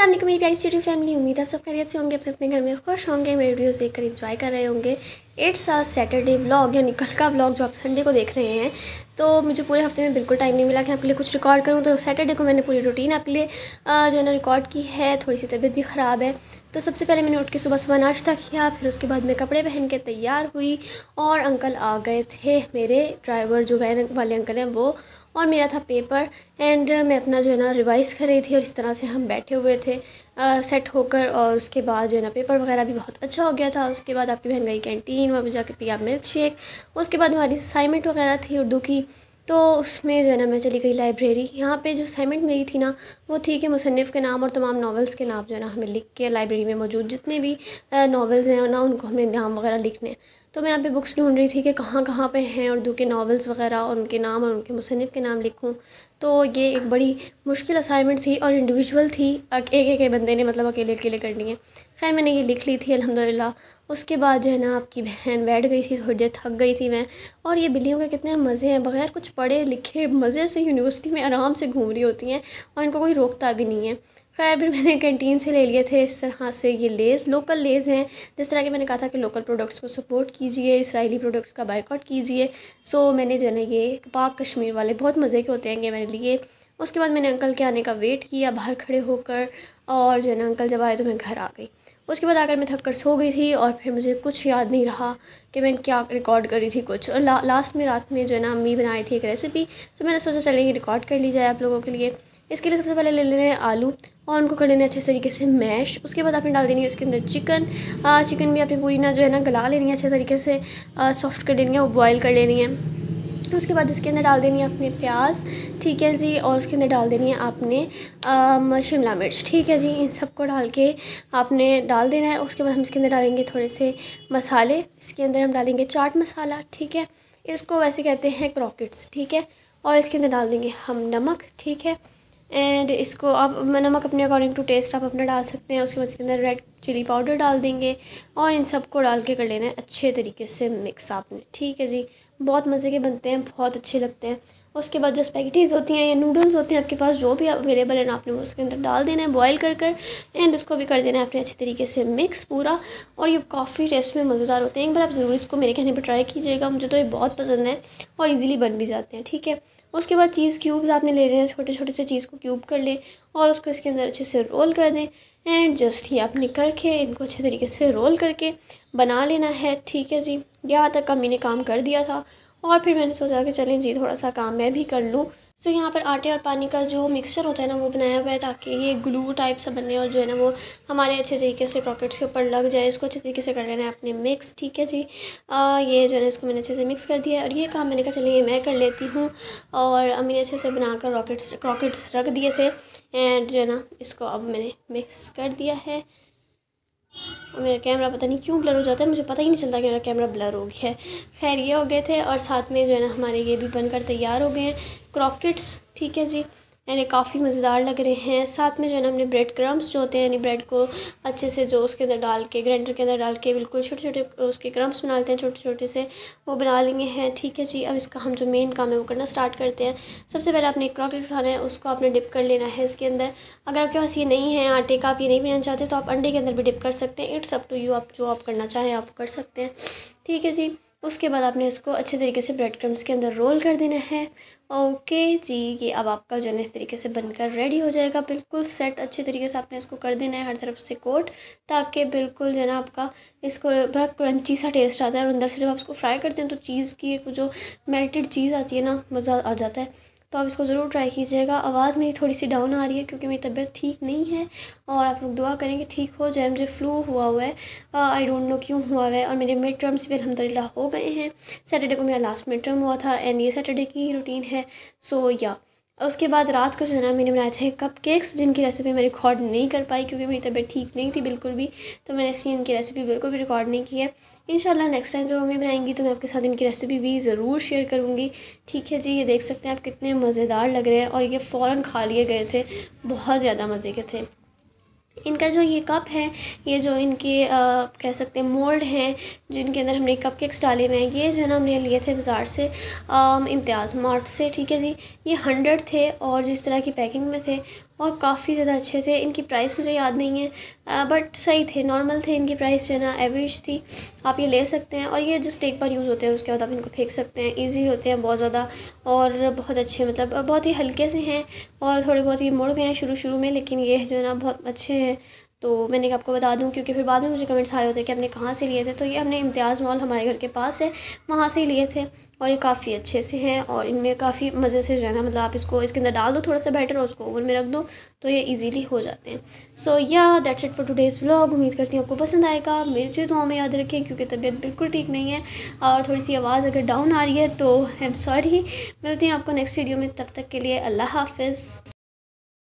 मेरी प्यारी studio family उम्मीद है सब खैरियत से होंगे अपने अपने घर में खुश होंगे मेरे वीडियोस देखकर एंजॉय कर रहे होंगे इट्स आ सैटरडे व्लॉग यानी कल का व्लॉग जो आप संडे को देख रहे हैं तो मुझे पूरे हफ्ते में बिल्कुल टाइम नहीं मिला कि आपके लिए कुछ रिकॉर्ड करूँ तो सैटरडे को मैंने पूरी रूटीन आपके लिए जो है ना रिकॉर्ड की है थोड़ी सी तबीयत भी ख़राब है तो सबसे पहले मैंने उठ के सुबह सुबह नाश्ता किया फिर उसके बाद मैं कपड़े पहन के तैयार हुई और अंकल आ गए थे मेरे ड्राइवर जो वैन वाले अंकल हैं वो और मेरा था पेपर एंड मैं अपना जो है ना रिवाइज़ कर रही थी और इस तरह से हम बैठे हुए थे सेट होकर और उसके बाद जो है ना पेपर वगैरह भी बहुत अच्छा हो गया था उसके बाद आपकी बहन गई कैंटीन वहाँ पर जाके पिया मिल्क शेक उसके बाद हमारी असाइनमेंट वगैरह थी उर्दू की तो उसमें जो है ना मैं चली गई लाइब्रेरी यहाँ पे जो असाइनमेंट मिली थी ना वो थी कि मुसनफ़ के नाम और तमाम नावल्स के नाम जो है ना हमें लिख के लाइब्रेरी में मौजूद जितने भी नावल्स हैं ना उनको हमने नाम वगैरह लिखने हैं तो मैं यहाँ पे बुक्स ढूंढ रही थी कि कहाँ कहाँ पे हैं उर्दू के नावल्स वगैरह और उनके नाम और उनके मुसनफ़ के नाम लिखूँ तो ये एक बड़ी मुश्किल असाइनमेंट थी और इंडिविजुल थी एक एक बंदे ने मतलब अकेले अकेले करनी है खैर मैंने ये लिख ली थी अल्हम्दुलिल्लाह उसके बाद जो है ना आपकी बहन बैठ गई थी थोड़ी देर थक गई थी मैं और ये बिल्लियों के कितने मज़े हैं बग़ैर कुछ पढ़े लिखे मज़े से यूनिवर्सिटी में आराम से घूम रही होती हैं और इनको कोई रोकता भी नहीं है खैर भी मैंने कैंटीन से ले लिए थे इस तरह से ये लेस लोकल लेस हैं जिस तरह के मैंने कहा था कि लोकल प्रोडक्ट्स को सपोर्ट कीजिए इसराइली प्रोडक्ट्स का बाइकआउट कीजिए सो मैंने जो है ना ये पाक कश्मीर वाले बहुत मज़े के होते हैं ये मैंने लिए उसके बाद मैंने अंकल के आने का वेट किया बाहर खड़े होकर और जो है ना अंकल जब आए तो मैं घर आ गई उसके बाद आकर मैं थक कर सो गई थी और फिर मुझे कुछ याद नहीं रहा कि मैंने क्या रिकॉर्ड करी थी कुछ और ला, लास्ट में रात में जो है ना अम्मी बनाई थी एक रेसिपी तो मैंने सोचा कि रिकॉर्ड कर ली जाए आप लोगों के लिए इसके लिए सबसे पहले ले लेने हैं आलू और उनको कर लेने अच्छे तरीके से मैश उसके बाद आपने डाल देनी है इसके अंदर चिकन आ, चिकन भी आपने पूरी ना जो है ना गला लेनी है अच्छे तरीके से सॉफ्ट कर लेनी है और बॉयल कर लेनी है उसके बाद इसके अंदर डाल देनी है अपने प्याज ठीक है जी और उसके अंदर डाल देनी है आपने शिमला मिर्च ठीक है जी इन सबको डाल के आपने डाल देना है उसके बाद हम इसके अंदर डालेंगे थोड़े से मसाले इसके अंदर हम डालेंगे चाट मसाला ठीक है इसको वैसे कहते हैं क्रॉकेट्स ठीक है और इसके अंदर डाल देंगे हम नमक ठीक है एंड इसको आप नमक अपने अकॉर्डिंग टू टेस्ट आप अपना डाल सकते हैं उसके बाद इसके अंदर रेड चिली पाउडर डाल देंगे और इन सब को डाल के कर लेना है अच्छे तरीके से मिक्स आपने ठीक है जी बहुत मज़े के बनते हैं बहुत अच्छे लगते हैं उसके बाद जो स्पैगटीज़ होती हैं या नूडल्स होते हैं आपके पास जो भी अवेलेबल है ना आपने वो उसके अंदर डाल देना है बॉयल कर कर एंड उसको भी कर देना है आपने अच्छे तरीके से मिक्स पूरा और ये काफ़ी टेस्ट में मज़ेदार होते हैं एक बार आप ज़रूर इसको मेरे कहने पर ट्राई कीजिएगा मुझे तो ये बहुत पसंद है और ईज़िली बन भी जाते हैं ठीक है उसके बाद चीज़ क्यूब्स आपने ले रहे हैं छोटे छोटे से चीज़ को क्यूब कर लें और उसको इसके अंदर अच्छे से रोल कर दें एंड जस्ट ही आपने करके इनको अच्छे तरीके से रोल करके बना लेना है ठीक है जी यहाँ तक का मैंने काम कर दिया था और फिर मैंने सोचा कि चलें जी थोड़ा सा काम मैं भी कर लूँ सो यहाँ पर आटे और पानी का जो मिक्सचर होता है ना वो बनाया हुआ है ताकि ये ग्लू टाइप सा बने और जो है ना वो हमारे अच्छे तरीके से क्रॉकेट्स के ऊपर लग जाए इसको अच्छे तरीके से कर लेना है अपने मिक्स ठीक है जी आ, ये जो है ना इसको मैंने अच्छे से मिक्स कर दिया है और ये काम मैंने कहा चलिए मैं कर लेती हूँ और अम्मी ने अच्छे से बनाकर रॉकेट्स क्रॉकेट्स रख दिए थे एंड जो है ना इसको अब मैंने मिक्स कर दिया है और मेरा कैमरा पता नहीं क्यों ब्लर हो जाता है मुझे पता ही नहीं चलता कि मेरा कैमरा ब्लर हो गया है खैर ये हो गए थे और साथ में जो है ना हमारे ये भी बनकर तैयार हो गए हैं क्रॉकेट्स ठीक है जी यानी काफ़ी मज़ेदार लग रहे हैं साथ में जो है ना हमने ब्रेड क्रम्स जो होते हैं यानी ब्रेड को अच्छे से जो उसके अंदर डाल के ग्राइंडर के अंदर डाल के बिल्कुल छोटे छोटे उसके क्रम्स बना लेते हैं छोटे छोटे से वो बना लिए हैं ठीक है जी अब इसका हम जो मेन काम है वो करना स्टार्ट करते हैं सबसे पहले आपने एक क्रॉकेट उठाना है उसको आपने डिप कर लेना है इसके अंदर अगर आपके पास ये नहीं है आटे का आप ये नहीं बनाना चाहते तो आप अंडे के अंदर भी डिप कर सकते हैं इट्स अप टू यू आप जो आप करना चाहें आप कर सकते हैं ठीक है जी उसके बाद आपने इसको अच्छे तरीके से ब्रेड क्रम्स के अंदर रोल कर देना है ओके जी ये अब आपका जो है इस तरीके से बनकर रेडी हो जाएगा बिल्कुल सेट अच्छे तरीके से आपने इसको कर देना है हर तरफ से कोट ताकि बिल्कुल जो है ना आपका इसको बड़ा क्रंची सा टेस्ट आता है और अंदर से जब आप इसको फ्राई करते हैं तो चीज़ की एक जो मेल्टेड चीज़ आती है ना मज़ा आ जाता है तो आप इसको ज़रूर ट्राई कीजिएगा आवाज़ मेरी थोड़ी सी डाउन आ रही है क्योंकि मेरी तबीयत ठीक नहीं है और आप लोग दुआ करें कि ठीक हो जाए मुझे फ्लू हुआ हुआ है आई डोंट नो क्यों हुआ हुआ है और मेरे मिड टर्म्स भी अलहमदिल्ला हो गए हैं सैटरडे को मेरा लास्ट मिड टर्म हुआ था एंड ये सैटरडे की ही रूटीन है सो या उसके बाद रात को जो है ना मैंने बनाए थे कप केक्स जिनकी रेसिपी मैं रिकॉर्ड नहीं कर पाई क्योंकि मेरी तबीयत ठीक नहीं थी बिल्कुल भी तो मैंने इसी इनकी रेसिपी बिल्कुल भी रिकॉर्ड नहीं की है इन नेक्स्ट टाइम जब मम्मी बनाएंगी तो मैं आपके साथ इनकी रेसिपी भी ज़रूर शेयर करूँगी ठीक है जी ये देख सकते हैं आप कितने मज़ेदार लग रहे हैं और ये फ़ौर खा लिए गए थे बहुत ज़्यादा मज़े के थे इनका जो ये कप है ये जो इनके आ, कह सकते हैं मोल्ड हैं जिनके अंदर हमने कप केक्स डाले हुए हैं ये जो है ना हमने लिए थे बाज़ार से इम्तियाज़ मार्ट से ठीक है जी ये हंड्रेड थे और जिस तरह की पैकिंग में थे और काफ़ी ज़्यादा अच्छे थे इनकी प्राइस मुझे याद नहीं है आ, बट सही थे नॉर्मल थे इनकी प्राइस जो है ना एवरेज थी आप ये ले सकते हैं और ये जस्ट एक बार यूज़ होते हैं उसके बाद आप इनको फेंक सकते हैं ईजी होते हैं बहुत ज़्यादा और बहुत अच्छे मतलब बहुत ही हल्के से हैं और थोड़े बहुत ही मुड़ गए हैं शुरू शुरू में लेकिन ये जो है ना बहुत अच्छे हैं तो मैंने आपको बता दूं क्योंकि फिर बाद में मुझे कमेंट्स आ रहे होते हैं कि हमने कहाँ से लिए थे तो ये हमने इम्तियाज़ मॉल हमारे घर के पास है वहाँ से ही लिए थे और ये काफ़ी अच्छे से हैं और इनमें काफ़ी मज़े से जो है ना मतलब आप इसको इसके अंदर डाल दो थोड़ा सा बैटर और उसको ओवन में रख दो तो ये इजीली हो जाते हैं सो या that's it for today's vlog उम्मीद करती हूँ आपको पसंद आएगा मेरी चीज़ दुआ में याद रखें क्योंकि तबीयत बिल्कुल ठीक नहीं है और थोड़ी सी आवाज़ अगर डाउन आ रही है तो आई एम सॉरी मिलती हूँ आपको नेक्स्ट वीडियो में तब तक के लिए अल्लाह हाफिज़